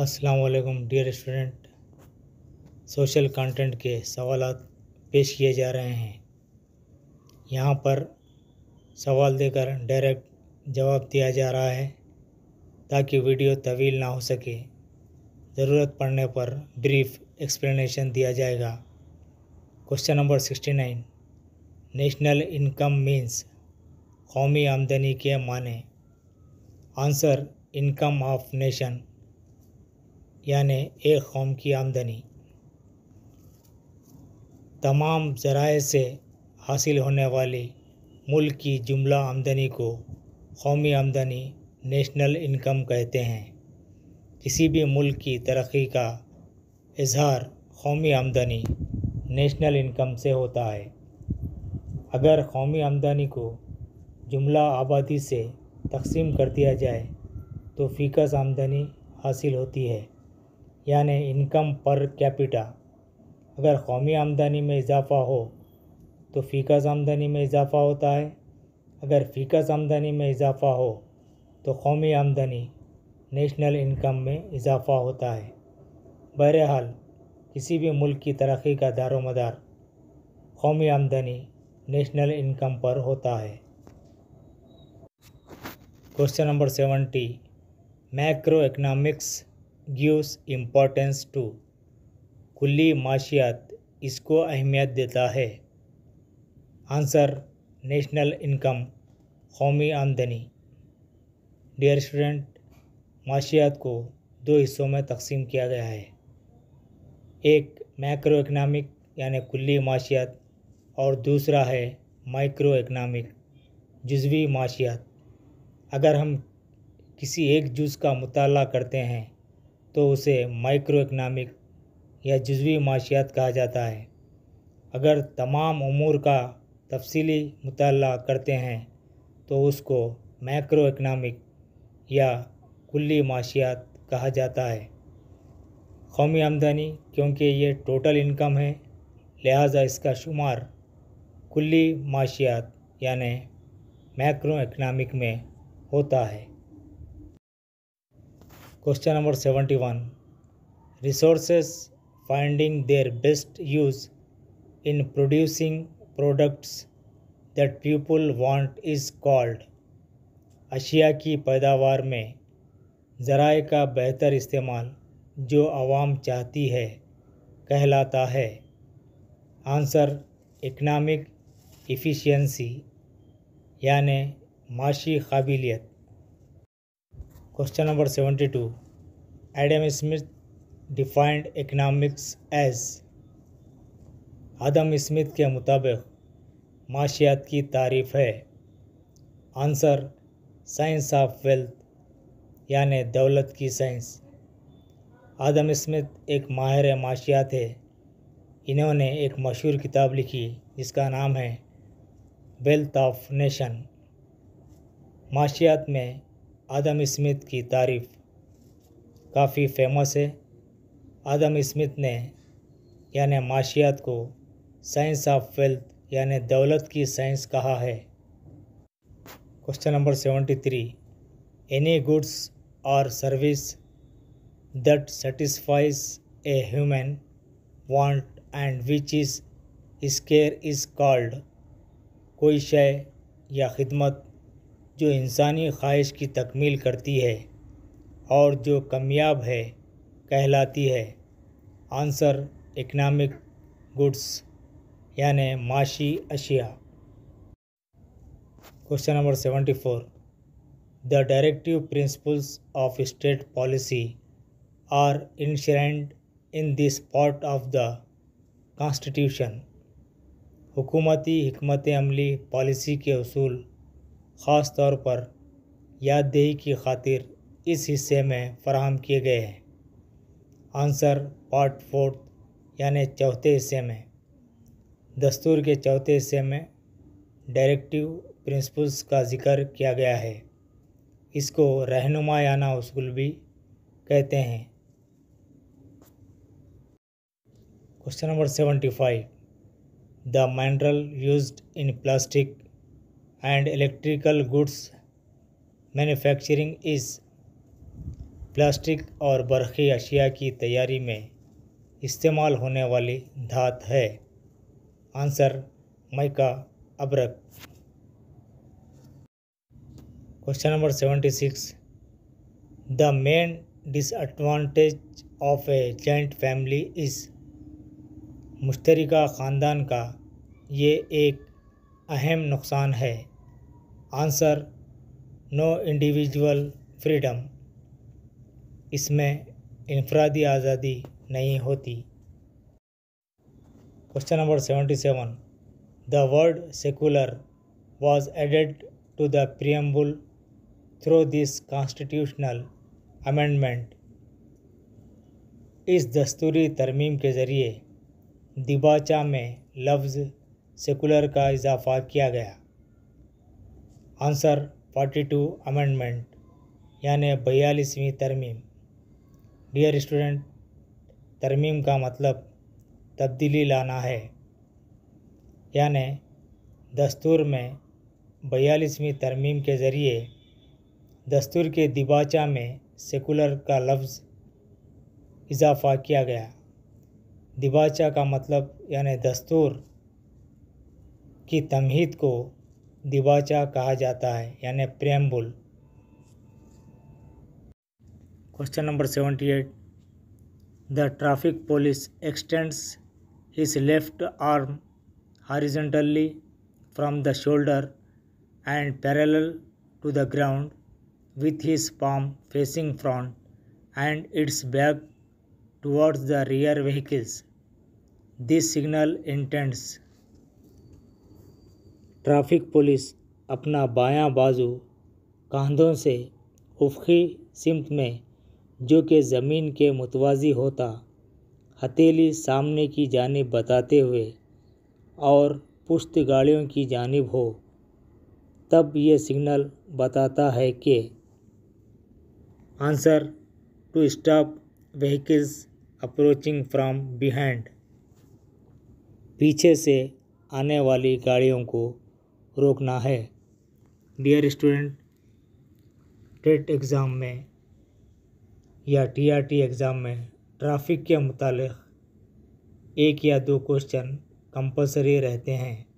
अस्सलाम वालेकुम dear student social content के सवाल पेश किए जा रहे हैं यहाँ पर सवाल देकर डायरेक्ट जवाब दिया जा रहा है ताकि वीडियो तवील ना हो सके ज़रूरत पड़ने पर ब्रीफ एक्सप्लेनेशन दिया जाएगा question number sixty nine national income means कौमी आमदनी के माने आंसर इनकम ऑफ नेशन यानि एक कौम की आमदनी तमाम ज़राए से हासिल होने वाली मुल्क की जुमला आमदनी को कौमी आमदनी नेशनल इनकम कहते हैं किसी भी मुल्क की तरक्की का इजहार कौमी आमदनी नेशनल इनकम से होता है अगर कौमी आमदनी को जुमला आबादी से तकसीम कर दिया जाए तो फ़ीकस आमदनी हासिल होती है यानि इनकम पर कैपिटा अगर कौमी आमदनी में इजाफ़ा हो तो फ़ीकस आमदनी में इजाफ़ा होता है अगर फ़ीकस आमदनी में इजाफ़ा हो तो कौमी आमदनी नेशनल इनकम में इजाफ़ा होता है बहरहाल किसी भी मुल्क की तरक्की का दारो मदार कौमी आमदनी नेशनल इनकम पर होता है question number seventy macroeconomics gives importance to खुली माशियात इसको अहमियत देता है आंसर नेशनल इनकम कौमी आमदनी डियर स्टूडेंट माशियात को दो हिस्सों में तकसीम किया गया है एक मैक्रो इकनॉमिक यानि कुल्ली माशियात और दूसरा है माइक्रो इकनॉमिक जुजवी माशियात अगर हम किसी एक जुज़ का मुताला करते हैं तो उसे माइक्रो इकनॉमिक या जजवी माशियात कहा जाता है अगर तमाम अमूर का तफसीली मुताल करते हैं तो उसको मैक्रो इकनॉमिक या कुल्ली माशियात कहा जाता है कौमी आमदनी क्योंकि ये टोटल इनकम है लिहाजा इसका शुमार कुल्ली माशियात यानि मैक्रो इकनॉमिक में होता है question number seventy one resources finding their best use in producing products that people want is called अशिया की पैदावार में ज़राए का बेहतर इस्तेमाल जो आवाम चाहती है कहलाता है आंसर इकनॉमिक इफ़िशेंसी यानि माशी काबिलियत question number seventy two Adam Smith defined economics as Adam Smith के मुताबिक माशियात की तारीफ है आंसर साइंस ऑफ वेल्थ यानि दौलत की साइंस आदम स्मिथ एक माहिर माशियात है इन्होंने एक मशहूर किताब लिखी जिसका नाम है वेल्थ ऑफ नेशन माशियात में आदम स्मिथ की तारीफ़ काफ़ी फेमस है आदम स्मिथ ने यानि माशियात को साइंस ऑफ वेल्थ यानि दौलत की साइंस कहा है question number seventy three any goods और service that satisfies a human want and which is scarce is called कोई शय या खिदमत जो इंसानी ख्वाहिश की तकमील करती है और जो कमयाब है कहलाती है आंसर इकनॉमिक गुड्स यानि माशी अशिया question number seventy four the directive principles of state policy are enshrined in this part of the constitution हुकूमती हमत अमली पॉलिसी के असूल ख़ास तौर पर याद की खातिर इस हिस्से में फराहम किए गए हैं आंसर पार्ट फोर्थ यानि चौथे हिस्से में दस्तूर के चौथे हिस्से में डायरेक्टिव प्रिंसिपल्स का जिक्र किया गया है इसको याना उसूल भी कहते हैं question number seventy five the mineral used in plastic and electrical goods manufacturing इस प्लास्टिक और बर्फ़ी अशिया की तैयारी में इस्तेमाल होने वाली धात है आंसर मैका अब्रक question number seventy six the main disadvantage of a joint family इस मुश्तरका ख़ानदान का ये एक अहम नुकसान है आंसर नो इंडिविजुअल फ्रीडम इसमें इनफरादी आज़ादी नहीं होती question number seventy seven the word secular was added to the preamble through this constitutional amendment इस दस्तूरी तरमीम के ज़रिए दिबाचा में लफ्ज़ सेकुलर का इजाफ़ा किया गया आंसर 42 अमेंडमेंट यानी बयालीसवीं तरमीम डियर स्टूडेंट तरमीम का मतलब तब्दीली लाना है यानि दस्तूर में बयालीसवीं तरमीम के ज़रिए दस्तूर के दिबाचा में सेकुलर का लफ्ज़ इजाफ़ा किया गया दिबाचा का मतलब यानि दस्तूर की तमहीद को दिवाचा कहा जाता है यानी preamble question number seventy eight the traffic police extends his left arm horizontally from the shoulder and parallel to the ground with his palm facing front and its back towards the rear vehicles this signal intends traffic police अपना बायां बाजू कंधों से उफ़की सिमत में जो कि ज़मीन के मुतवाज़ी होता हथेली सामने की जानब बताते हुए और पुश्त गाड़ियों की जानब हो तब ये सिग्नल बताता है कि answer to stop vehicles approaching from behind पीछे से आने वाली गाड़ियों को रोकना है डियर स्टूडेंट टेट एग्ज़ाम में या टीआरटी एग्ज़ाम में ट्रैफिक के मुतालिक एक या दो क्वेश्चन कंपलसरी रहते हैं